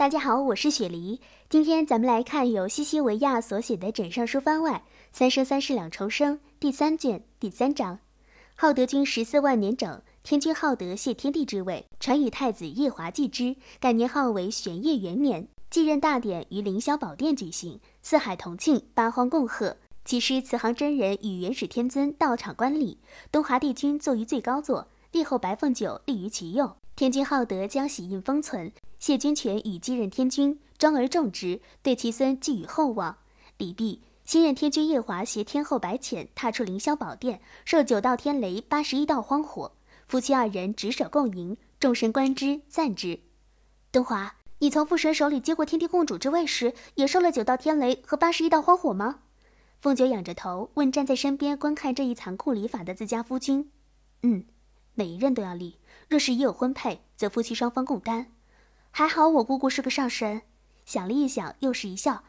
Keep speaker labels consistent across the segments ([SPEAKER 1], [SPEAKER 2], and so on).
[SPEAKER 1] 大家好，我是雪梨。今天咱们来看由西西维亚所写的《枕上书》番外《三生三世两重生》第三卷第三章。浩德君十四万年整，天君浩德谢天地之位，传与太子夜华继之，改年号为玄烨元年。继任大典于凌霄宝殿举行，四海同庆，八荒共贺。其师慈航真人与元始天尊到场观礼，东华帝君坐于最高座，帝后白凤九立于其右。天君浩德将玺印封存，谢君权与继任天君庄而重之，对其孙寄予厚望。礼毕，新任天君夜华携天后白浅踏出凌霄宝殿，受九道天雷、八十一道荒火。夫妻二人执手共迎，众神观之赞之。东华，你从父神手里接过天地共主之位时，也受了九道天雷和八十一道荒火吗？凤九仰着头问站在身边观看这一残酷礼法的自家夫君：“嗯，每一任都要立。”若是已有婚配，则夫妻双方共担。还好我姑姑是个上神，想了一想，又是一笑。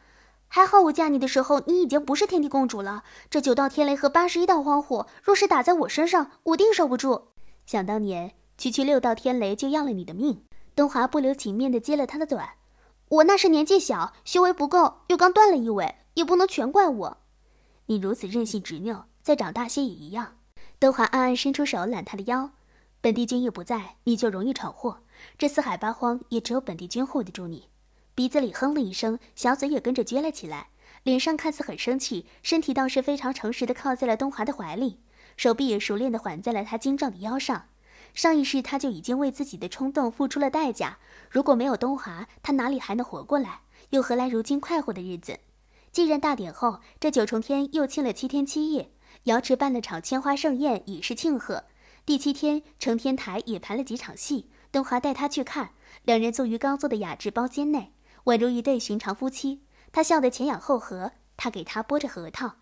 [SPEAKER 1] 还好我嫁你的时候，你已经不是天地共主了。这九道天雷和八十一道荒火，若是打在我身上，我定受不住。想当年，区区六道天雷就要了你的命。东华不留情面地揭了他的短。我那是年纪小，修为不够，又刚断了一尾，也不能全怪我。你如此任性执拗，再长大些也一样。东华暗暗伸出手揽他的腰。本地军又不在，你就容易闯祸。这四海八荒也只有本地军护得住你。鼻子里哼了一声，小嘴也跟着撅了起来，脸上看似很生气，身体倒是非常诚实的靠在了东华的怀里，手臂也熟练的环在了他精壮的腰上。上一世他就已经为自己的冲动付出了代价，如果没有东华，他哪里还能活过来，又何来如今快活的日子？继任大典后，这九重天又庆了七天七夜，瑶池办了场千花盛宴，以示庆贺。第七天，承天台也排了几场戏。东华带他去看，两人坐于刚做的雅致包间内，宛如一对寻常夫妻。他笑得前仰后合，他给他剥着核桃。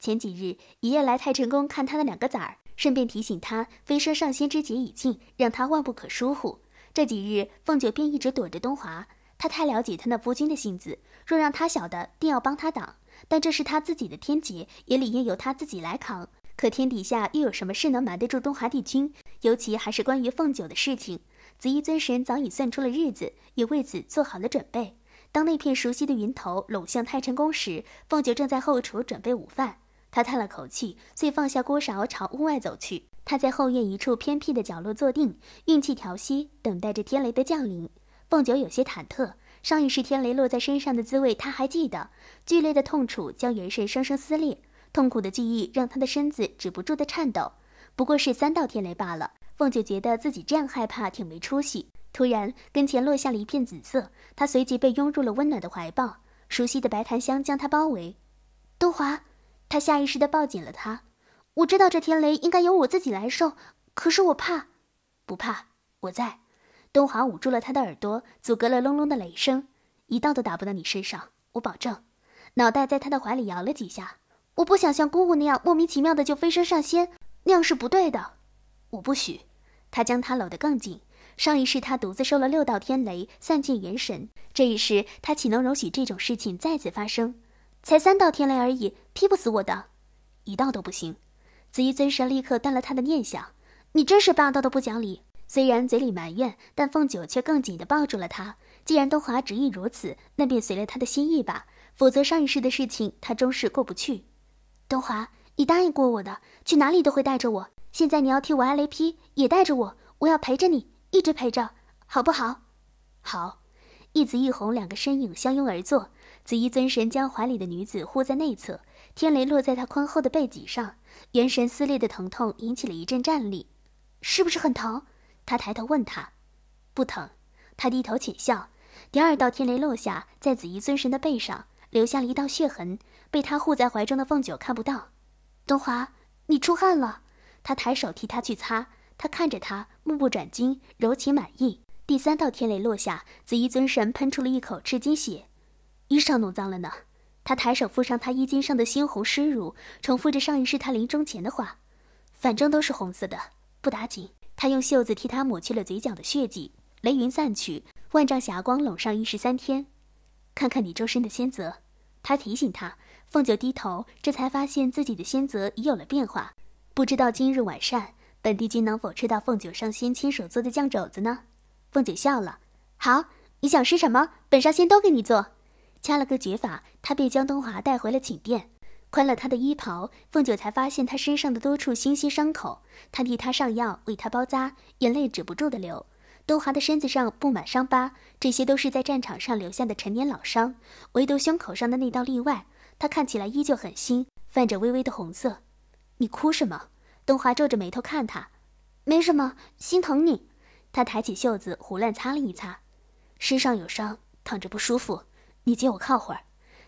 [SPEAKER 1] 前几日，爷爷来太晨宫看他的两个崽儿，顺便提醒他飞升上仙之劫已近，让他万不可疏忽。这几日，凤九便一直躲着东华。他太了解他那夫君的性子，若让他晓得，定要帮他挡。但这是他自己的天劫，也理应由他自己来扛。可天底下又有什么事能瞒得住东华帝君？尤其还是关于凤九的事情。紫衣尊神早已算出了日子，也为此做好了准备。当那片熟悉的云头拢向太晨宫时，凤九正在后厨准备午饭。他叹了口气，遂放下锅勺，朝屋外走去。他在后院一处偏僻的角落坐定，运气调息，等待着天雷的降临。凤九有些忐忑，上一世天雷落在身上的滋味，他还记得，剧烈的痛楚将元神生生撕裂。痛苦的记忆让他的身子止不住的颤抖，不过是三道天雷罢了。凤九觉得自己这样害怕挺没出息。突然，跟前落下了一片紫色，他随即被拥入了温暖的怀抱，熟悉的白檀香将他包围。东华，他下意识地抱紧了他。我知道这天雷应该由我自己来受，可是我怕。不怕，我在。东华捂住了他的耳朵，阻隔了隆隆的雷声，一道都打不到你身上，我保证。脑袋在他的怀里摇了几下。我不想像姑姑那样莫名其妙的就飞升上仙，那样是不对的。我不许。他将她搂得更紧。上一世他独自受了六道天雷，散尽元神。这一世他岂能容许这种事情再次发生？才三道天雷而已，劈不死我的，一道都不行。紫衣尊神立刻断了他的念想。你真是霸道的不讲理。虽然嘴里埋怨，但凤九却更紧地抱住了他。既然东华执意如此，那便随了他的心意吧。否则上一世的事情，他终是过不去。东华，你答应过我的，去哪里都会带着我。现在你要替我挨雷劈，也带着我，我要陪着你，一直陪着，好不好？好。一紫一红两个身影相拥而坐，紫衣尊神将怀里的女子护在内侧，天雷落在他宽厚的背脊上，元神撕裂的疼痛引起了一阵战栗，是不是很疼？他抬头问她，不疼。他低头浅笑。第二道天雷落下，在紫衣尊神的背上留下了一道血痕。被他护在怀中的凤九看不到，东华，你出汗了。他抬手替他去擦，他看着他，目不转睛，柔情满溢。第三道天雷落下，紫衣尊神喷出了一口赤金血，衣裳弄脏了呢。他抬手覆上他衣襟上的猩红湿辱重复着上一世他临终前的话：反正都是红色的，不打紧。他用袖子替他抹去了嘴角的血迹。雷云散去，万丈霞光笼上一十三天。看看你周身的仙泽，他提醒他。凤九低头，这才发现自己的仙泽已有了变化。不知道今日晚膳，本帝君能否吃到凤九上仙亲手做的酱肘子呢？凤九笑了。好，你想吃什么，本上仙都给你做。掐了个诀法，他便将东华带回了寝殿，宽了他的衣袍。凤九才发现他身上的多处心鲜伤口，他替他上药，为他包扎，眼泪止不住的流。东华的身子上布满伤疤，这些都是在战场上留下的陈年老伤，唯独胸口上的那道例外。他看起来依旧很新，泛着微微的红色。你哭什么？东华皱着眉头看他，没什么，心疼你。他抬起袖子胡乱擦了一擦，身上有伤，躺着不舒服，你借我靠会儿。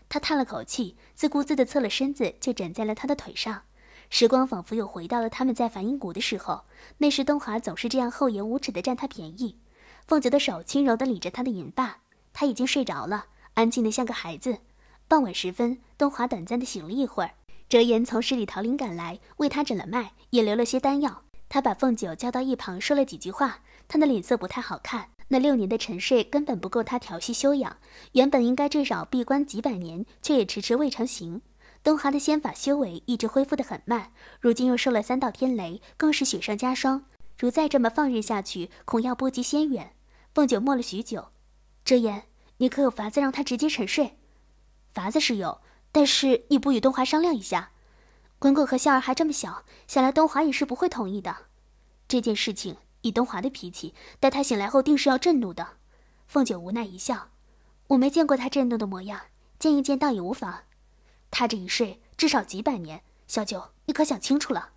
[SPEAKER 1] 他叹了口气，自顾自地侧了身子，就枕在了他的腿上。时光仿佛又回到了他们在梵音谷的时候，那时东华总是这样厚颜无耻地占他便宜。凤九的手轻柔地理着他的银发，他已经睡着了，安静的像个孩子。傍晚时分，东华短暂的醒了一会儿。折颜从十里桃林赶来，为他诊了脉，也留了些丹药。他把凤九叫到一旁，说了几句话。他的脸色不太好看。那六年的沉睡根本不够他调息休养，原本应该至少闭关几百年，却也迟迟未成形。东华的仙法修为一直恢复的很慢，如今又受了三道天雷，更是雪上加霜。如再这么放任下去，恐要波及仙缘。凤九默了许久，折颜，你可有法子让他直接沉睡？法子是有，但是你不与东华商量一下，滚滚和笑儿还这么小，想来东华也是不会同意的。这件事情以东华的脾气，待他醒来后定是要震怒的。凤九无奈一笑，我没见过他震怒的模样，见一见倒也无妨。他这一睡至少几百年，小九，你可想清楚了？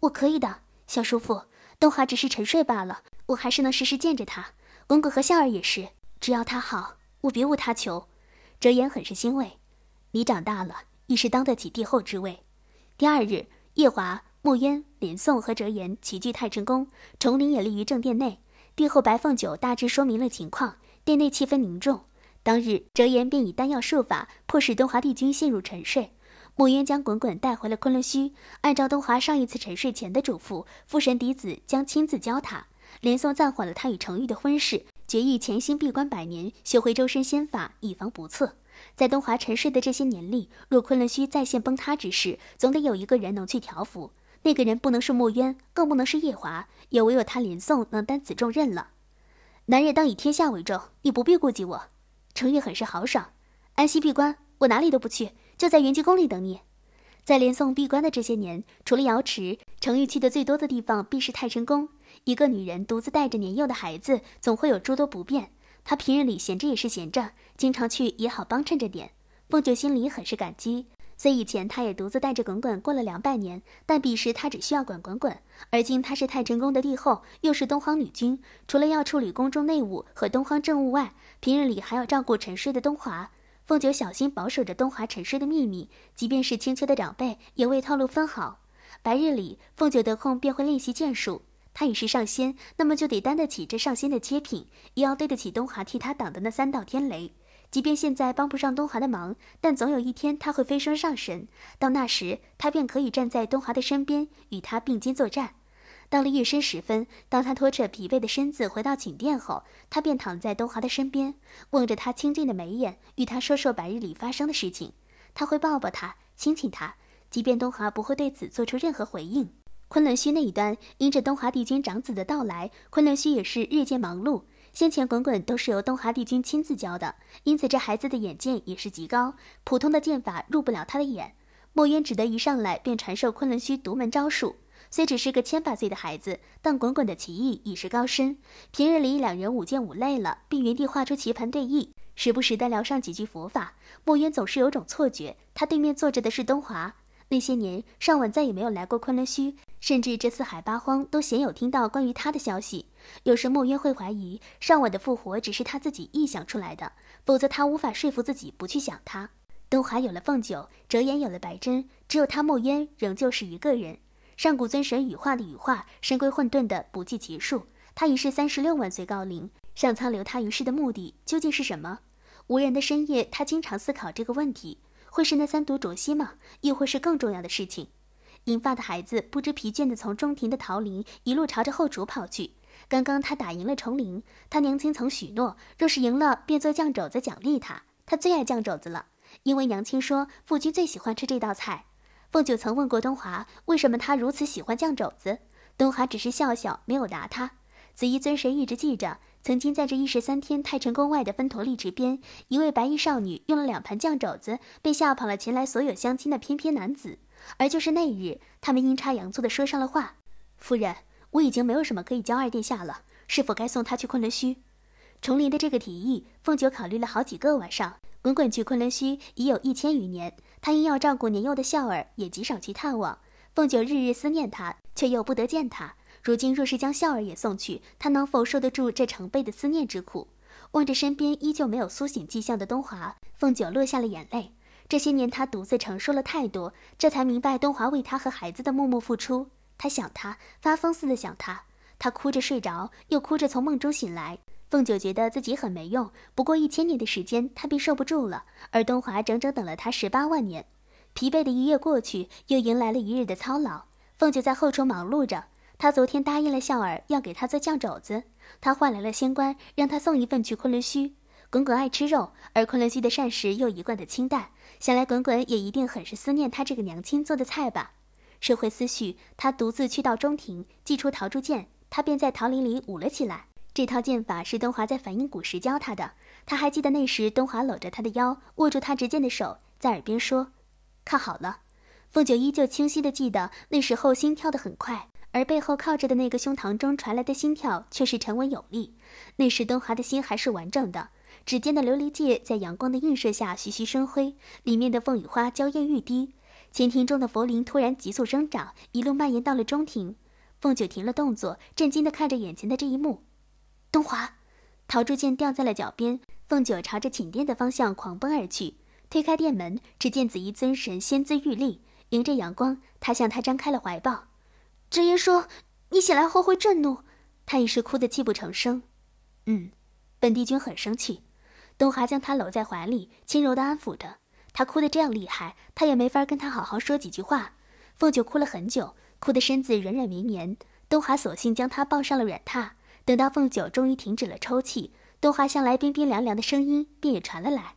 [SPEAKER 1] 我可以的，小叔父，东华只是沉睡罢了，我还是能时时见着他。滚滚和笑儿也是，只要他好，我别无他求。哲言很是欣慰，你长大了，已是当得起帝后之位。第二日，夜华、墨渊、林宋和哲言齐聚太晨宫，崇宁也立于正殿内。帝后白凤九大致说明了情况，殿内气氛凝重。当日，哲言便以丹药术法迫使东华帝君陷入沉睡。墨渊将滚滚带回了昆仑虚，按照东华上一次沉睡前的嘱咐，父神嫡子将亲自教他。林宋暂缓了他与程玉的婚事。决意潜心闭关百年，学会周身仙法，以防不测。在东华沉睡的这些年里，若昆仑虚再现崩塌之事，总得有一个人能去调伏。那个人不能是墨渊，更不能是夜华，也唯有他连宋能担此重任了。男人当以天下为重，你不必顾及我。程玉很是豪爽，安息闭关，我哪里都不去，就在云机宫里等你。在连宋闭关的这些年，除了瑶池。成玉去的最多的地方必是太晨宫。一个女人独自带着年幼的孩子，总会有诸多不便。她平日里闲着也是闲着，经常去也好帮衬着点。凤九心里很是感激，虽以前她也独自带着滚滚过了两百年，但彼时她只需要管滚滚。而今她是太晨宫的帝后，又是东荒女君，除了要处理宫中内务和东荒政务外，平日里还要照顾沉睡的东华。凤九小心保守着东华沉睡的秘密，即便是青丘的长辈，也未透露分毫。白日里，凤九得空便会练习剑术。他已是上仙，那么就得担得起这上仙的切品，也要对得起东华替他挡的那三道天雷。即便现在帮不上东华的忙，但总有一天他会飞升上神。到那时，他便可以站在东华的身边，与他并肩作战。到了夜深时分，当他拖着疲惫的身子回到寝殿后，他便躺在东华的身边，望着他清俊的眉眼，与他说说白日里发生的事情。他会抱抱他，亲亲他。即便东华不会对此做出任何回应，昆仑虚那一端因着东华帝君长子的到来，昆仑虚也是日渐忙碌。先前滚滚都是由东华帝君亲自教的，因此这孩子的眼见也是极高，普通的剑法入不了他的眼。墨渊只得一上来便传授昆仑虚独门招数。虽只是个千把岁的孩子，但滚滚的棋艺已是高深。平日里两人舞剑舞累了，并原地画出棋盘对弈，时不时的聊上几句佛法。墨渊总是有种错觉，他对面坐着的是东华。那些年，尚婉再也没有来过昆仑虚，甚至这四海八荒都鲜有听到关于他的消息。有时墨渊会怀疑尚婉的复活只是他自己臆想出来的，否则他无法说服自己不去想他。东华有了凤九，折颜有了白贞，只有他墨渊仍旧是一个人。上古尊神羽化的羽化，深闺混沌的不计其数。他已是三十六万岁高龄，上苍留他于世的目的究竟是什么？无人的深夜，他经常思考这个问题。会是那三毒浊息吗？亦或是更重要的事情？银发的孩子不知疲倦地从中庭的桃林一路朝着后厨跑去。刚刚他打赢了重林，他娘亲曾许诺，若是赢了便做酱肘子奖励他。他最爱酱肘子了，因为娘亲说父君最喜欢吃这道菜。凤九曾问过东华，为什么他如此喜欢酱肘子，东华只是笑笑，没有答他。紫衣尊神一直记着。曾经在这一十三天，太晨宫外的分陀利池边，一位白衣少女用了两盘酱肘子，被吓跑了前来所有相亲的翩翩男子。而就是那日，他们阴差阳错的说上了话。夫人，我已经没有什么可以教二殿下了，是否该送他去昆仑虚？重林的这个提议，凤九考虑了好几个晚上。滚滚去昆仑虚已有一千余年，他因要照顾年幼的笑儿，也极少去探望。凤九日日思念他，却又不得见他。如今若是将笑儿也送去，他能否受得住这成倍的思念之苦？望着身边依旧没有苏醒迹象的东华，凤九落下了眼泪。这些年，他独自承受了太多，这才明白东华为他和孩子的默默付出。他想他，发疯似的想他。他哭着睡着，又哭着从梦中醒来。凤九觉得自己很没用，不过一千年的时间，他便受不住了。而东华整整等了他十八万年。疲惫的一夜过去，又迎来了一日的操劳。凤九在后厨忙碌着。他昨天答应了笑儿，要给他做酱肘子。他换来了仙官，让他送一份去昆仑虚。滚滚爱吃肉，而昆仑虚的膳食又一贯的清淡，想来滚滚也一定很是思念他这个娘亲做的菜吧。收回思绪，他独自去到中庭，祭出桃树剑，他便在桃林里舞了起来。这套剑法是东华在反应谷时教他的。他还记得那时东华搂着他的腰，握住他执剑的手，在耳边说：“看好了。”凤九依旧清晰的记得那时候心跳的很快。而背后靠着的那个胸膛中传来的心跳却是沉稳有力。那时东华的心还是完整的，指尖的琉璃戒在阳光的映射下徐徐生辉，里面的凤羽花娇艳欲滴。前庭中的佛铃突然急速生长，一路蔓延到了中庭。凤九停了动作，震惊地看着眼前的这一幕。东华，陶铸剑掉在了脚边。凤九朝着寝殿的方向狂奔而去，推开殿门，只见紫衣尊神仙姿玉立，迎着阳光，她向他张开了怀抱。知音说你醒来后会震怒，她一时哭得泣不成声。嗯，本帝君很生气。东华将她搂在怀里，轻柔的安抚着。她哭得这样厉害，他也没法跟她好好说几句话。凤九哭了很久，哭得身子软软绵绵。东华索性将她抱上了软榻。等到凤九终于停止了抽泣，东华向来冰冰凉凉的声音便也传了来。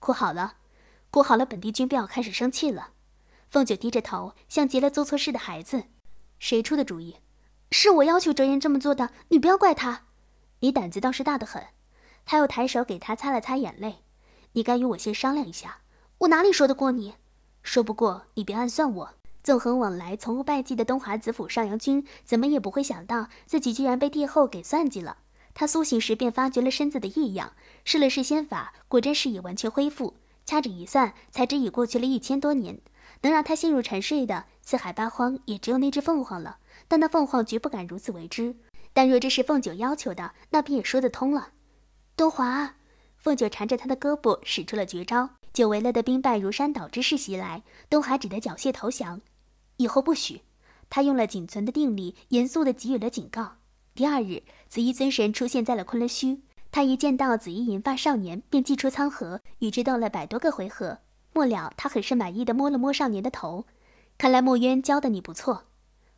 [SPEAKER 1] 哭好了，哭好了，本帝君便要开始生气了。凤九低着头，像极了做错事的孩子。谁出的主意？是我要求哲言这么做的，你不要怪他。你胆子倒是大的很。他又抬手给他擦了擦眼泪。你该与我先商量一下。我哪里说得过你？说不过你，别暗算我。纵横往来，从无败绩的东华子府上阳君，怎么也不会想到自己居然被帝后给算计了。他苏醒时便发觉了身子的异样，试了试仙法，果真是已完全恢复。掐指一算，才只已过去了一千多年。能让他陷入沉睡的。四海八荒也只有那只凤凰了，但那凤凰绝不敢如此为之。但若这是凤九要求的，那便也说得通了。东华，凤九缠着他的胳膊，使出了绝招。久违了的兵败如山倒之势袭来，东海只得缴械投降。以后不许。他用了仅存的定力，严肃地给予了警告。第二日，紫衣尊神出现在了昆仑虚，他一见到紫衣银发少年，便祭出苍河，与之斗了百多个回合。末了，他很是满意地摸了摸少年的头。看来墨渊教的你不错，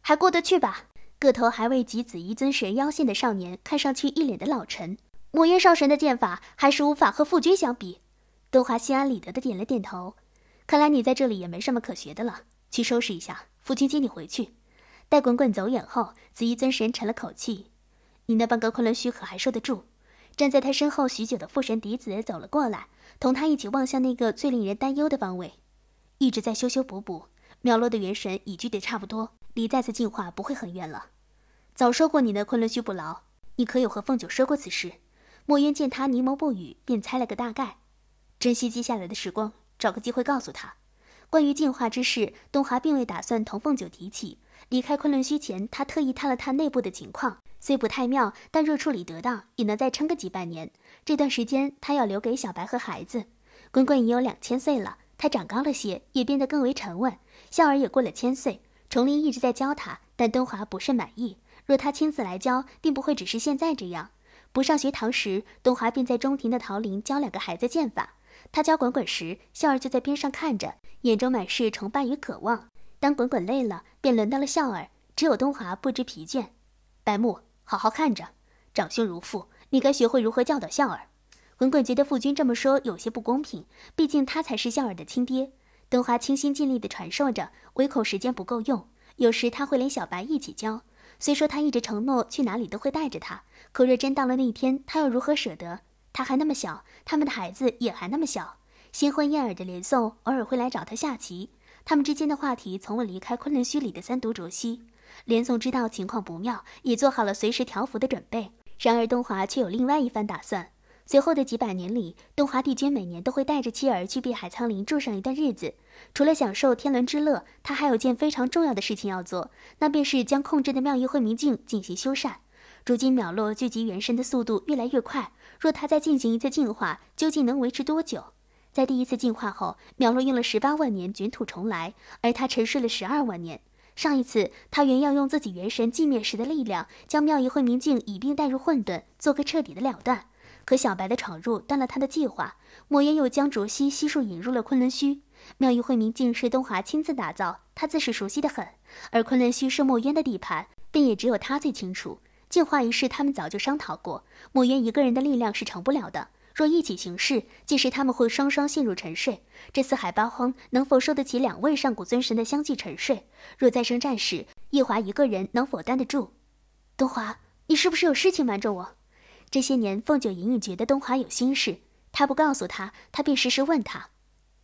[SPEAKER 1] 还过得去吧？个头还未及紫衣尊神腰线的少年，看上去一脸的老沉。墨渊少神的剑法还是无法和父君相比。东华心安理得的点了点头。看来你在这里也没什么可学的了，去收拾一下，父君接你回去。待滚滚走远后，紫衣尊神沉了口气：“你那半个昆仑虚可还受得住？”站在他身后许久的父神嫡子走了过来，同他一起望向那个最令人担忧的方位，一直在修修补补。苗落的元神已距得差不多，离再次进化不会很远了。早说过你的昆仑虚不牢，你可有和凤九说过此事？墨渊见他凝眸不语，便猜了个大概。珍惜接下来的时光，找个机会告诉他，关于进化之事，东华并未打算同凤九提起。离开昆仑虚前，他特意探了探内部的情况，虽不太妙，但若处理得当，也能再撑个几百年。这段时间他要留给小白和孩子，关关已有两千岁了。他长高了些，也变得更为沉稳。笑儿也过了千岁，崇林一直在教他，但东华不甚满意。若他亲自来教，定不会只是现在这样。不上学堂时，东华便在中庭的桃林教两个孩子剑法。他教滚滚时，笑儿就在边上看着，眼中满是崇拜与渴望。当滚滚累了，便轮到了笑儿，只有东华不知疲倦。白木，好好看着，长兄如父，你该学会如何教导笑儿。滚滚觉得父君这么说有些不公平，毕竟他才是笑儿的亲爹。东华倾心尽力地传授着，唯恐时间不够用。有时他会连小白一起教。虽说他一直承诺去哪里都会带着他，可若真到了那一天，他又如何舍得？他还那么小，他们的孩子也还那么小。新婚燕尔的连宋偶尔会来找他下棋，他们之间的话题从未离开昆仑虚里的三毒浊兮。连宋知道情况不妙，也做好了随时调伏的准备。然而东华却有另外一番打算。随后的几百年里，东华帝君每年都会带着妻儿去碧海苍林住上一段日子。除了享受天伦之乐，他还有件非常重要的事情要做，那便是将控制的妙意慧明镜进行修缮。如今，秒落聚集元神的速度越来越快，若他再进行一次进化，究竟能维持多久？在第一次进化后，秒落用了十八万年卷土重来，而他沉睡了十二万年。上一次，他原要用自己元神寂灭时的力量，将妙意慧明镜一并带入混沌，做个彻底的了断。可小白的闯入断了他的计划，墨渊又将竹溪悉数引入了昆仑虚。妙玉慧明镜是东华亲自打造，他自是熟悉的很。而昆仑虚是墨渊的地盘，便也只有他最清楚。净化一事，他们早就商讨过。墨渊一个人的力量是成不了的，若一起行事，届时他们会双双陷入沉睡。这四海八荒能否受得起两位上古尊神的相继沉睡？若再生战事，夜华一个人能否担得住？东华，你是不是有事情瞒着我？这些年，凤九隐隐觉得东华有心事，他不告诉他，他便时时问他，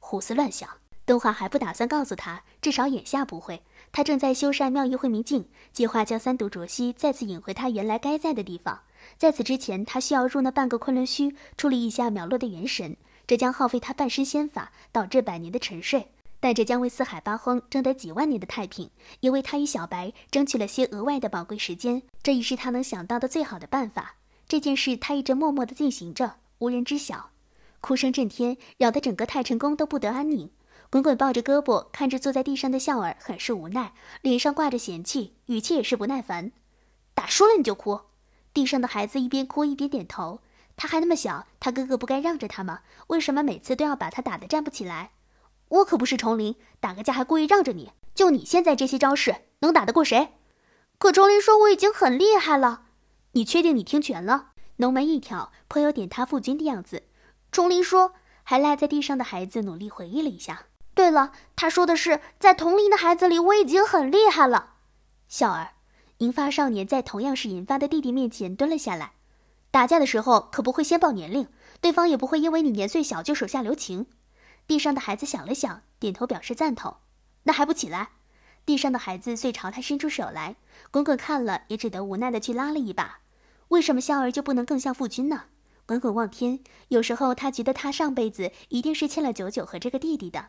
[SPEAKER 1] 胡思乱想。东华还不打算告诉他，至少眼下不会。他正在修缮妙玉慧明镜，计划将三毒浊息再次引回他原来该在的地方。在此之前，他需要入那半个昆仑虚，处理一下苗落的元神。这将耗费他半身仙法，导致百年的沉睡，但这将为四海八荒争得几万年的太平，也为他与小白争取了些额外的宝贵时间。这已是他能想到的最好的办法。这件事他一直默默的进行着，无人知晓。哭声震天，扰得整个太晨宫都不得安宁。滚滚抱着胳膊，看着坐在地上的笑儿，很是无奈，脸上挂着嫌弃，语气也是不耐烦：“打输了你就哭。”地上的孩子一边哭一边点头。他还那么小，他哥哥不该让着他吗？为什么每次都要把他打得站不起来？我可不是重林，打个架还故意让着你。就你现在这些招式，能打得过谁？可重林说我已经很厉害了。你确定你听全了？浓眉一挑，颇有点他父君的样子。钟林说，还赖在地上的孩子努力回忆了一下。对了，他说的是，在同龄的孩子里，我已经很厉害了。小儿，银发少年在同样是银发的弟弟面前蹲了下来。打架的时候可不会先报年龄，对方也不会因为你年岁小就手下留情。地上的孩子想了想，点头表示赞同。那还不起来？地上的孩子遂朝他伸出手来。滚滚看了，也只得无奈的去拉了一把。为什么笑儿就不能更像父君呢？滚滚望天，有时候他觉得他上辈子一定是欠了九九和这个弟弟的。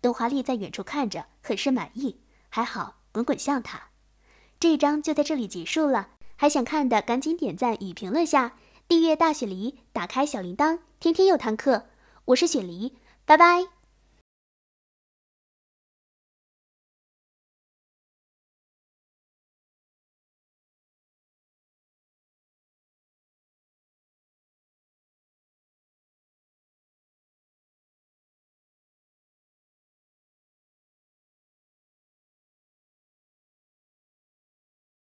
[SPEAKER 1] 董华丽在远处看着，很是满意。还好，滚滚像他。这一章就在这里结束了。还想看的，赶紧点赞与评论下，订阅大雪梨，打开小铃铛，天天有堂课。我是雪梨，拜拜。